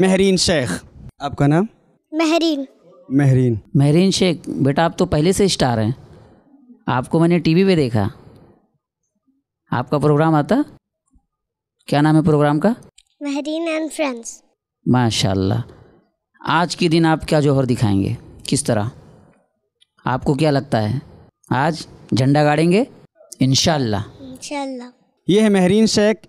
महरीन शेख आपका नाम महरीन महरीन महरीन शेख बेटा आप तो पहले से स्टार हैं आपको मैंने टीवी पे देखा आपका प्रोग्राम आता क्या नाम है प्रोग्राम का महरीन एंड फ्रेंड्स माशाल्लाह आज के दिन आप क्या जौहर दिखाएंगे किस तरह आपको क्या लगता है आज झंडा गाड़ेंगे इन ये है महरीन शेख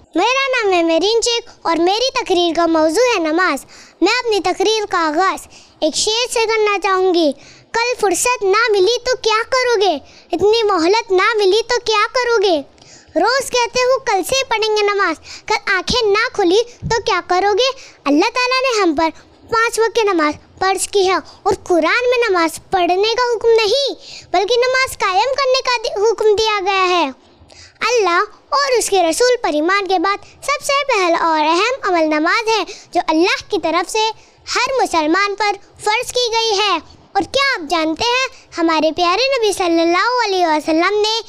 मेरा नाम है मेरीन शेख और मेरी तकरीर का मौजू है नमाज मैं अपनी तकरीर का आगाज़ एक शेर से करना चाहूँगी कल फुर्सत ना मिली तो क्या करोगे इतनी मोहलत ना मिली तो क्या करोगे रोज़ कहते हो कल से पढ़ेंगे नमाज कल आंखें ना खुली तो क्या करोगे अल्लाह ताला ने हम पर पाँच वक्त नमाज फर्ज की है और कुरान में नमाज पढ़ने का हुक्म नहीं बल्कि नमाज कायम करने का हुक्म दिया गया है अल्लाह और उसके रसूल पर ईमान के बाद सबसे पहला और अहम अमल नमाज है जो अल्लाह की तरफ से हर मुसलमान पर फ़र्ज की गई है और क्या आप जानते हैं हमारे प्यारे नबी सल्लल्लाहु अलैहि वसल्लम ने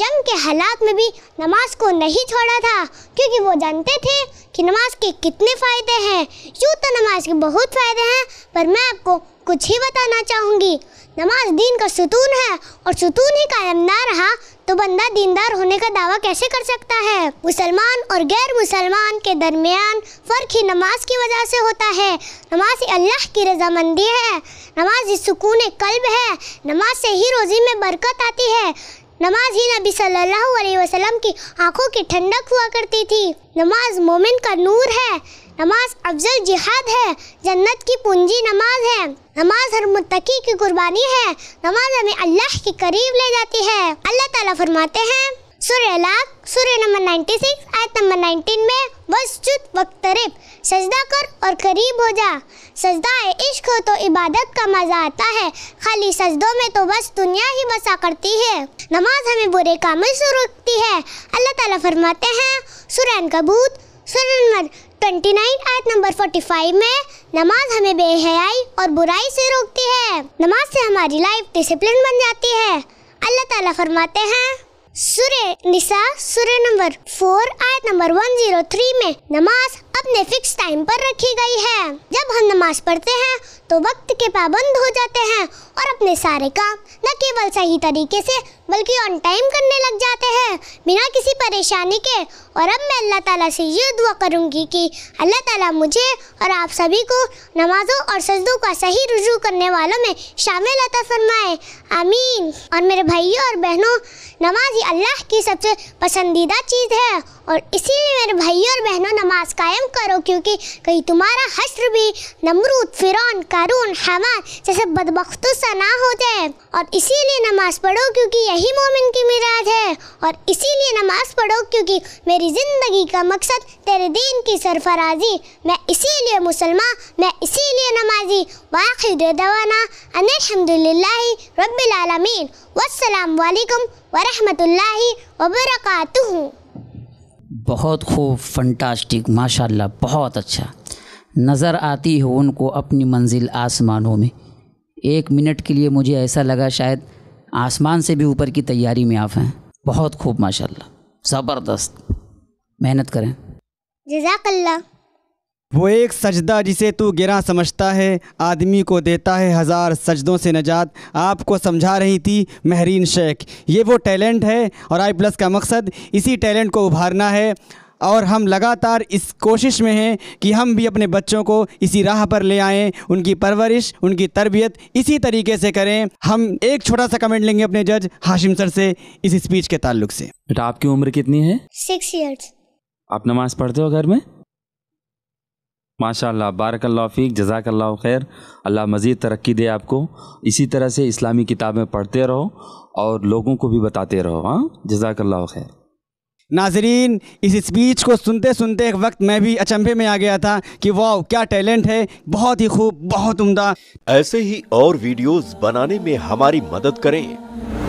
जंग के हालात में भी नमाज को नहीं छोड़ा था क्योंकि वो जानते थे कि नमाज के कितने फ़ायदे हैं यूँ तो नमाज के बहुत फ़ायदे हैं पर मैं आपको कुछ ही बताना चाहूँगी नमाज दीन का सुतून है और सुतून ही कायम ना रहा तो बंदा दीनदार होने का दावा कैसे कर सकता है मुसलमान और गैर मुसलमान के दरमियान फ़र्क ही नमाज की वजह से होता है नमाज अल्लाह की रजामंदी है नमाज सुकून कल्ब है नमाज से ही रोज़ी में बरकत आती है नमाज ही नबी सल्लल्लाहु अलैहि वसल्लम की आंखों की ठंडक हुआ करती थी नमाज मोमिन का नूर है नमाज अफजल जिहाद है जन्नत की पूंजी नमाज है नमाज हर मुत्तकी की कुर्बानी है नमाज हमें अल्लाह के करीब ले जाती है अल्लाह ताला फरमाते हैं सूर्य लाख सूर्य नंबर 96 आयत नंबर 19 में वस्जुद वक्तरिब सजदा कर और करीब हो जा सजदा है इश्क हो तो इबादत का मज़ा आता है खाली सजदों में तो बस दुनिया ही बसा करती है नमाज हमें बुरे कामों से रोकती है अल्लाह ताला फरमाते हैं सुरन कबूत सुरन ट्वेंटी नाइन आयत नंबर फोर्टी फाइव में नमाज हमें बेहयाई और बुराई से रोकती है नमाज से हमारी लाइफ डिसिप्लिन बन जाती है अल्लाह ताला फरमाते हैं सूर्य निसा सूर्य नंबर फोर आयत नंबर वन जीरो थ्री में नमाज अपने फिक्स टाइम पर रखी गई है जब हम नमाज पढ़ते हैं तो वक्त के पाबंद हो जाते हैं और अपने सारे काम न केवल सही तरीके से बल्कि ऑन टाइम करने लग जाते हैं बिना किसी परेशानी के और अब मैं अल्लाह ताला से ये दुआ करूँगी कि अल्लाह ताला मुझे और आप सभी को नमाजों और सजदों का सही रुजू करने वालों में शामिल अता फरमाए आमीन और मेरे भाइयों और बहनों नमाज ही अल्लाह की सबसे पसंदीदा चीज़ है और इसीलिए मेरे भाइयों और बहनों नमाज कायम खत्म करो क्योंकि कहीं तुम्हारा हश्र भी नमरूद फिरौन कारून हवान जैसे बदबख्तों सा ना हो जाए और इसीलिए नमाज़ पढ़ो क्योंकि यही मोमिन की मिराज है और इसीलिए नमाज़ पढ़ो क्योंकि मेरी ज़िंदगी का मकसद तेरे दीन की सरफराजी मैं इसीलिए मुसलमान मैं इसीलिए नमाजी वाखिर दवाना अनिलहमदिल्ला रबालमीन वालेकुम वरहमल वबरकू बहुत खूब फंटास्टिक माशाल्लाह बहुत अच्छा नज़र आती हो उनको अपनी मंजिल आसमानों में एक मिनट के लिए मुझे ऐसा लगा शायद आसमान से भी ऊपर की तैयारी में आप हैं बहुत खूब माशाल्लाह ज़बरदस्त मेहनत करें जजाकल्ला वो एक सजदा जिसे तू गिरा समझता है आदमी को देता है हज़ार सजदों से नजात आपको समझा रही थी महरीन शेख ये वो टैलेंट है और आई प्लस का मकसद इसी टैलेंट को उभारना है और हम लगातार इस कोशिश में हैं कि हम भी अपने बच्चों को इसी राह पर ले आएं उनकी परवरिश उनकी तरबियत इसी तरीके से करें हम एक छोटा सा कमेंट लेंगे अपने जज हाशिम सर से इस स्पीच के ताल्लुक से बेटा आपकी उम्र कितनी है सिक्स ईयर्स आप नमाज़ पढ़ते हो घर में माशा बारकल्ला फ़ीक जजाकल्ला खैर अल्लाह मज़ीद तरक्की दे आपको इसी तरह से इस्लामी किताबें पढ़ते रहो और लोगों को भी बताते रहो हाँ जजाकल्ला खैर नाजरीन इस स्पीच को सुनते सुनते एक वक्त मैं भी अचंभे में आ गया था कि वाह क्या टैलेंट है बहुत ही खूब बहुत उमदा ऐसे ही और वीडियोस बनाने में हमारी मदद करें